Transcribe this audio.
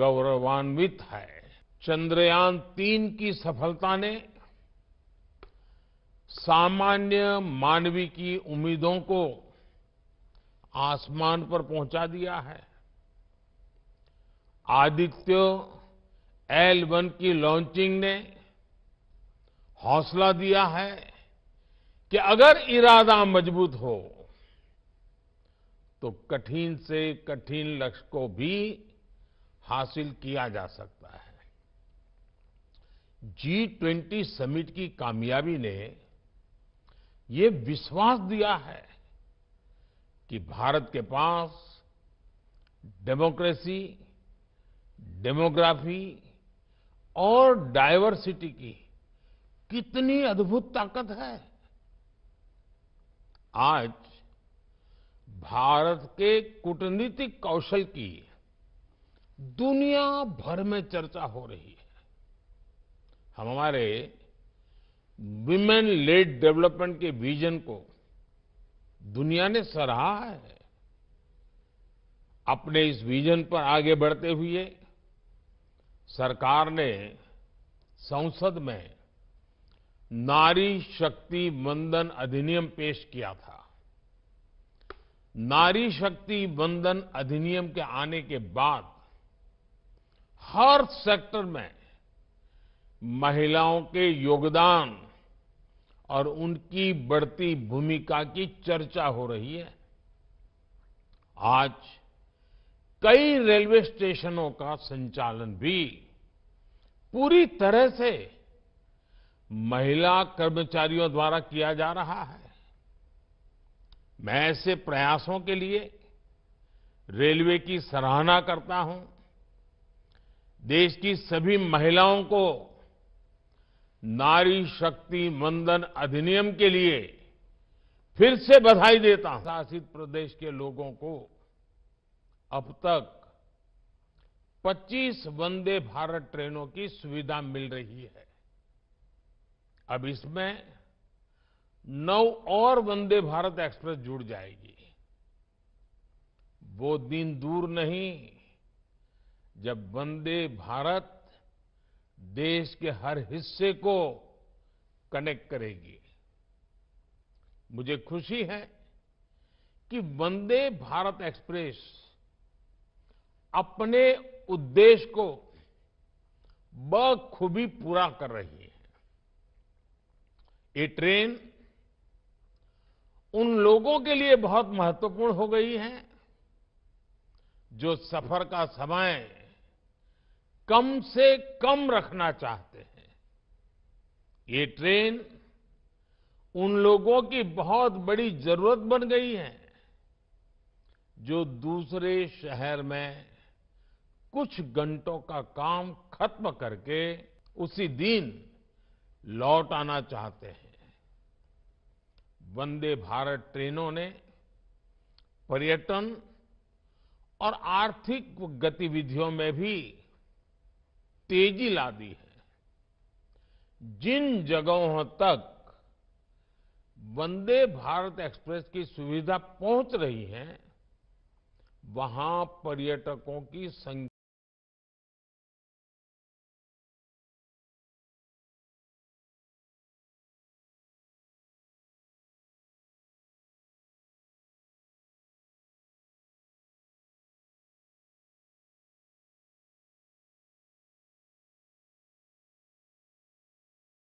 गौरवान्वित है चंद्रयान तीन की सफलता ने सामान्य मानवी की उम्मीदों को आसमान पर पहुंचा दिया है आदित्य एल वन की लॉन्चिंग ने हौसला दिया है कि अगर इरादा मजबूत हो तो कठिन से कठिन लक्ष्य को भी हासिल किया जा सकता है जी ट्वेंटी समिट की कामयाबी ने ये विश्वास दिया है कि भारत के पास डेमोक्रेसी डेमोग्राफी और डायवर्सिटी की कितनी अद्भुत ताकत है आज भारत के कूटनीतिक कौशल की दुनिया भर में चर्चा हो रही है हम हमारे विमेन लेड डेवलपमेंट के विजन को दुनिया ने सराहा है अपने इस विजन पर आगे बढ़ते हुए सरकार ने संसद में नारी शक्ति वंदन अधिनियम पेश किया था नारी शक्ति वंदन अधिनियम के आने के बाद हर सेक्टर में महिलाओं के योगदान और उनकी बढ़ती भूमिका की चर्चा हो रही है आज कई रेलवे स्टेशनों का संचालन भी पूरी तरह से महिला कर्मचारियों द्वारा किया जा रहा है मैं ऐसे प्रयासों के लिए रेलवे की सराहना करता हूं देश की सभी महिलाओं को नारी शक्ति वंदन अधिनियम के लिए फिर से बधाई देता हूं शासित प्रदेश के लोगों को अब तक 25 वंदे भारत ट्रेनों की सुविधा मिल रही है अब इसमें नौ और वंदे भारत एक्सप्रेस जुड़ जाएगी वो दिन दूर नहीं जब वंदे भारत देश के हर हिस्से को कनेक्ट करेगी मुझे खुशी है कि वंदे भारत एक्सप्रेस अपने उद्देश्य को बखूबी पूरा कर रही है ये ट्रेन उन लोगों के लिए बहुत महत्वपूर्ण हो गई है जो सफर का समय कम से कम रखना चाहते हैं ये ट्रेन उन लोगों की बहुत बड़ी जरूरत बन गई है जो दूसरे शहर में कुछ घंटों का काम खत्म करके उसी दिन लौट आना चाहते हैं वंदे भारत ट्रेनों ने पर्यटन और आर्थिक गतिविधियों में भी तेजी ला दी है जिन जगहों तक वंदे भारत एक्सप्रेस की सुविधा पहुंच रही है वहां पर्यटकों की संख्या